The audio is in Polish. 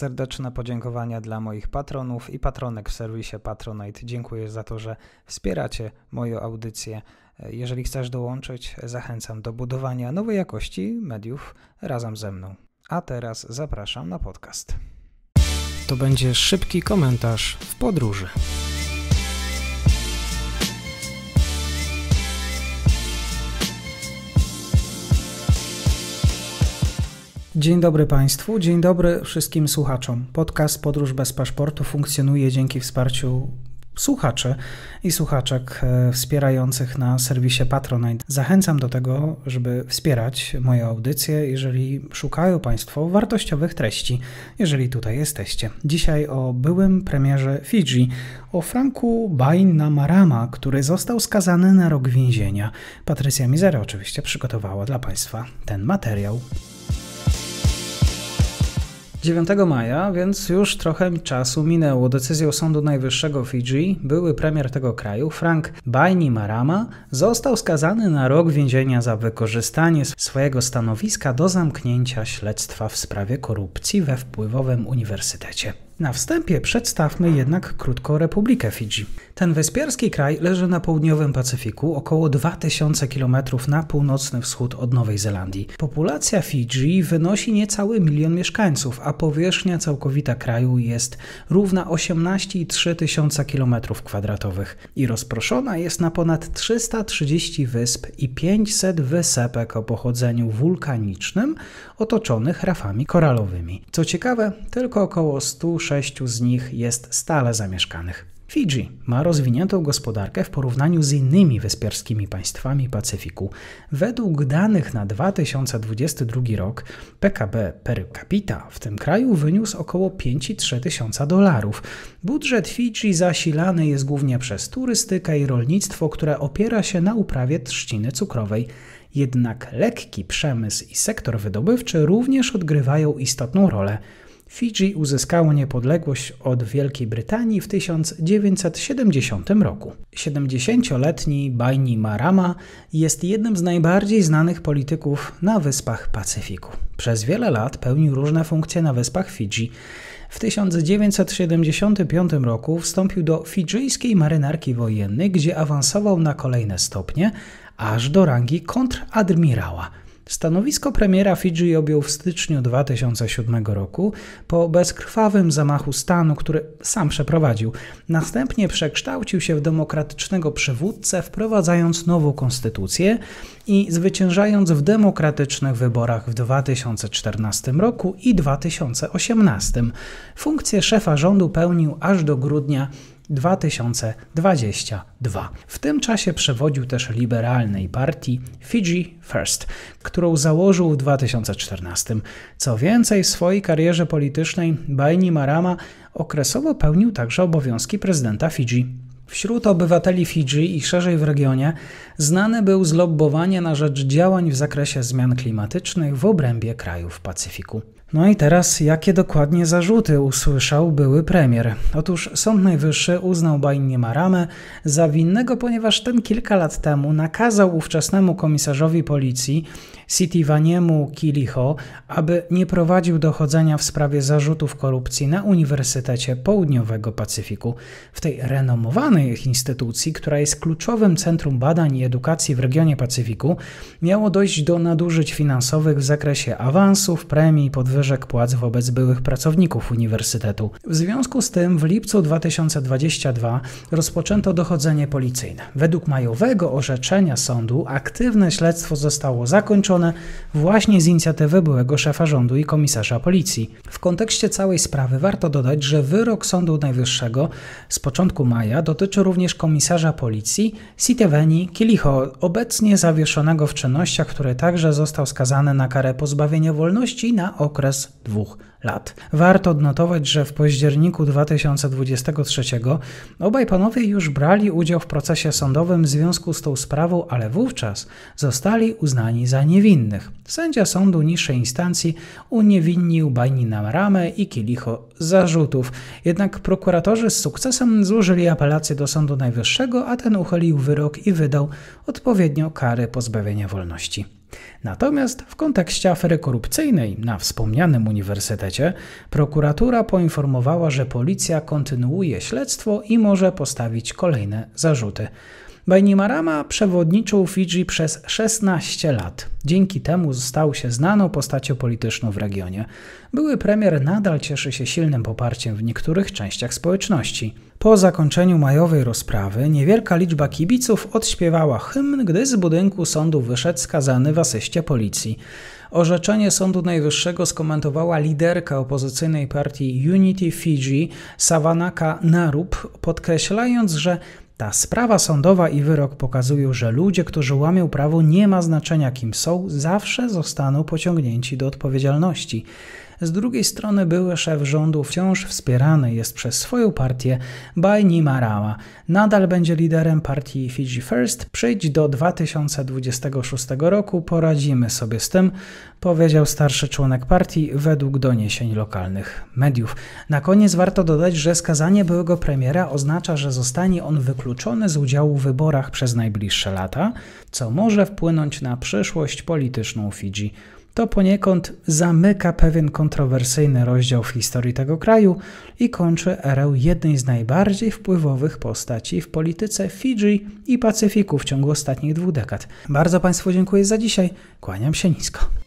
Serdeczne podziękowania dla moich patronów i patronek w serwisie Patronite. Dziękuję za to, że wspieracie moją audycję. Jeżeli chcesz dołączyć, zachęcam do budowania nowej jakości mediów razem ze mną. A teraz zapraszam na podcast. To będzie szybki komentarz w podróży. Dzień dobry Państwu, dzień dobry wszystkim słuchaczom. Podcast Podróż bez paszportu funkcjonuje dzięki wsparciu słuchaczy i słuchaczek e, wspierających na serwisie Patronite. Zachęcam do tego, żeby wspierać moje audycje, jeżeli szukają Państwo wartościowych treści, jeżeli tutaj jesteście. Dzisiaj o byłym premierze Fidżi, o Franku Bainamarama, który został skazany na rok więzienia. Patrycja Mizera oczywiście przygotowała dla Państwa ten materiał. 9 maja, więc już trochę czasu minęło. Decyzją Sądu Najwyższego Fidżi były premier tego kraju, Frank Bainimarama, został skazany na rok więzienia za wykorzystanie swojego stanowiska do zamknięcia śledztwa w sprawie korupcji we wpływowym uniwersytecie. Na wstępie przedstawmy jednak krótko Republikę Fidżi. Ten wyspiarski kraj leży na południowym Pacyfiku, około 2000 km na północny wschód od Nowej Zelandii. Populacja Fidżi wynosi niecały milion mieszkańców, a powierzchnia całkowita kraju jest równa 18,3 tysiąca km kwadratowych i rozproszona jest na ponad 330 wysp i 500 wysepek o pochodzeniu wulkanicznym otoczonych rafami koralowymi. Co ciekawe, tylko około 160 sześciu z nich jest stale zamieszkanych. Fidżi ma rozwiniętą gospodarkę w porównaniu z innymi wyspiarskimi państwami Pacyfiku. Według danych na 2022 rok PKB per capita w tym kraju wyniósł około 5,3 tysiąca dolarów. Budżet Fidżi zasilany jest głównie przez turystykę i rolnictwo, które opiera się na uprawie trzciny cukrowej. Jednak lekki przemysł i sektor wydobywczy również odgrywają istotną rolę. Fidżi uzyskało niepodległość od Wielkiej Brytanii w 1970 roku. 70-letni Bajni Marama jest jednym z najbardziej znanych polityków na Wyspach Pacyfiku. Przez wiele lat pełnił różne funkcje na Wyspach Fidżi. W 1975 roku wstąpił do fidżyjskiej marynarki wojennej, gdzie awansował na kolejne stopnie, aż do rangi kontradmirała – Stanowisko premiera Fidżi objął w styczniu 2007 roku po bezkrwawym zamachu stanu, który sam przeprowadził. Następnie przekształcił się w demokratycznego przywódcę, wprowadzając nową konstytucję i zwyciężając w demokratycznych wyborach w 2014 roku i 2018. Funkcję szefa rządu pełnił aż do grudnia 2022. W tym czasie przewodził też liberalnej partii Fiji First, którą założył w 2014. Co więcej, w swojej karierze politycznej Bainimarama Marama okresowo pełnił także obowiązki prezydenta Fiji. Wśród obywateli Fidżi i szerzej w regionie znane był zlobowanie na rzecz działań w zakresie zmian klimatycznych w obrębie krajów Pacyfiku. No i teraz, jakie dokładnie zarzuty usłyszał były premier? Otóż Sąd Najwyższy uznał Bainimaramę za winnego, ponieważ ten kilka lat temu nakazał ówczesnemu komisarzowi policji Sitivaniemu Kilicho, aby nie prowadził dochodzenia w sprawie zarzutów korupcji na Uniwersytecie Południowego Pacyfiku. W tej renomowanej innych instytucji, która jest kluczowym centrum badań i edukacji w regionie Pacyfiku, miało dojść do nadużyć finansowych w zakresie awansów, premii i podwyżek płac wobec byłych pracowników uniwersytetu. W związku z tym w lipcu 2022 rozpoczęto dochodzenie policyjne. Według majowego orzeczenia sądu aktywne śledztwo zostało zakończone właśnie z inicjatywy byłego szefa rządu i komisarza policji. W kontekście całej sprawy warto dodać, że wyrok Sądu Najwyższego z początku maja dotyczy dotyczy również komisarza policji Siteveni Kilicho, obecnie zawieszonego w czynnościach, który także został skazany na karę pozbawienia wolności na okres dwóch lat. Warto odnotować, że w październiku 2023 obaj panowie już brali udział w procesie sądowym w związku z tą sprawą, ale wówczas zostali uznani za niewinnych. Sędzia sądu niższej instancji uniewinnił Bajnina Ramę i Kilicho zarzutów. Jednak prokuratorzy z sukcesem złożyli apelację do Sądu Najwyższego, a ten uchylił wyrok i wydał odpowiednio kary pozbawienia wolności. Natomiast w kontekście afery korupcyjnej na wspomnianym uniwersytecie prokuratura poinformowała, że policja kontynuuje śledztwo i może postawić kolejne zarzuty. Bainimarama przewodniczył Fidżi przez 16 lat. Dzięki temu stał się znaną postacią polityczną w regionie. Były premier nadal cieszy się silnym poparciem w niektórych częściach społeczności. Po zakończeniu majowej rozprawy niewielka liczba kibiców odśpiewała hymn, gdy z budynku sądu wyszedł skazany w asyście policji. Orzeczenie Sądu Najwyższego skomentowała liderka opozycyjnej partii Unity Fiji, Savanaka Narup, podkreślając, że ta sprawa sądowa i wyrok pokazują, że ludzie, którzy łamią prawo, nie ma znaczenia kim są, zawsze zostaną pociągnięci do odpowiedzialności. Z drugiej strony były szef rządu wciąż wspierany jest przez swoją partię Bajni Marała. Nadal będzie liderem partii Fiji First. Przyjdź do 2026 roku, poradzimy sobie z tym, powiedział starszy członek partii według doniesień lokalnych mediów. Na koniec warto dodać, że skazanie byłego premiera oznacza, że zostanie on wykluczony z udziału w wyborach przez najbliższe lata, co może wpłynąć na przyszłość polityczną Fidżi to poniekąd zamyka pewien kontrowersyjny rozdział w historii tego kraju i kończy erę jednej z najbardziej wpływowych postaci w polityce Fidżi i Pacyfiku w ciągu ostatnich dwóch dekad. Bardzo Państwu dziękuję za dzisiaj. Kłaniam się nisko.